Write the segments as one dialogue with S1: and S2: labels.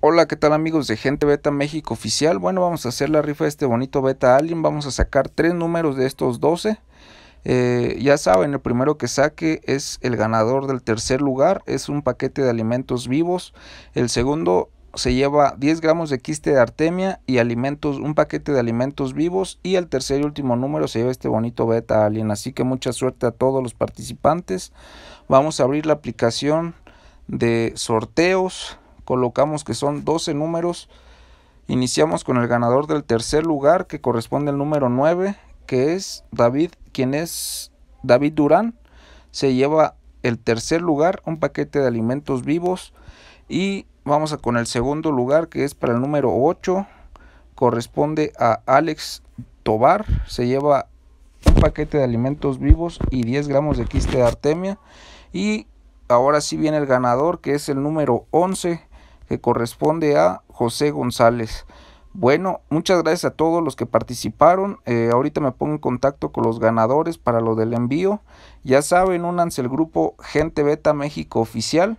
S1: Hola, ¿qué tal amigos de Gente Beta México Oficial? Bueno, vamos a hacer la rifa de este bonito Beta Alien. Vamos a sacar tres números de estos 12. Eh, ya saben, el primero que saque es el ganador del tercer lugar. Es un paquete de alimentos vivos. El segundo se lleva 10 gramos de quiste de artemia y alimentos, un paquete de alimentos vivos. Y el tercer y último número se lleva este bonito Beta Alien. Así que mucha suerte a todos los participantes. Vamos a abrir la aplicación de sorteos colocamos que son 12 números. Iniciamos con el ganador del tercer lugar que corresponde al número 9, que es David, quien es David Durán. Se lleva el tercer lugar, un paquete de alimentos vivos. Y vamos a con el segundo lugar que es para el número 8. Corresponde a Alex Tobar. Se lleva un paquete de alimentos vivos y 10 gramos de quiste de artemia. Y ahora sí viene el ganador que es el número 11 que corresponde a José González. Bueno, muchas gracias a todos los que participaron. Eh, ahorita me pongo en contacto con los ganadores para lo del envío. Ya saben, únanse al grupo Gente Beta México Oficial.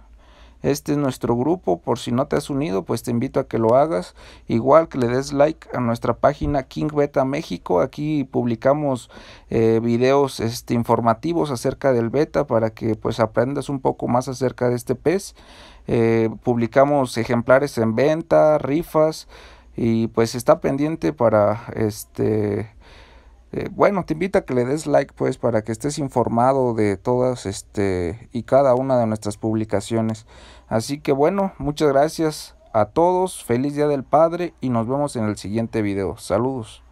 S1: Este es nuestro grupo, por si no te has unido, pues te invito a que lo hagas. Igual que le des like a nuestra página King Beta México, aquí publicamos eh, videos este, informativos acerca del beta para que pues aprendas un poco más acerca de este pez. Eh, publicamos ejemplares en venta, rifas y pues está pendiente para este eh, bueno, te invito a que le des like pues para que estés informado de todas este, y cada una de nuestras publicaciones. Así que bueno, muchas gracias a todos, feliz Día del Padre y nos vemos en el siguiente video. Saludos.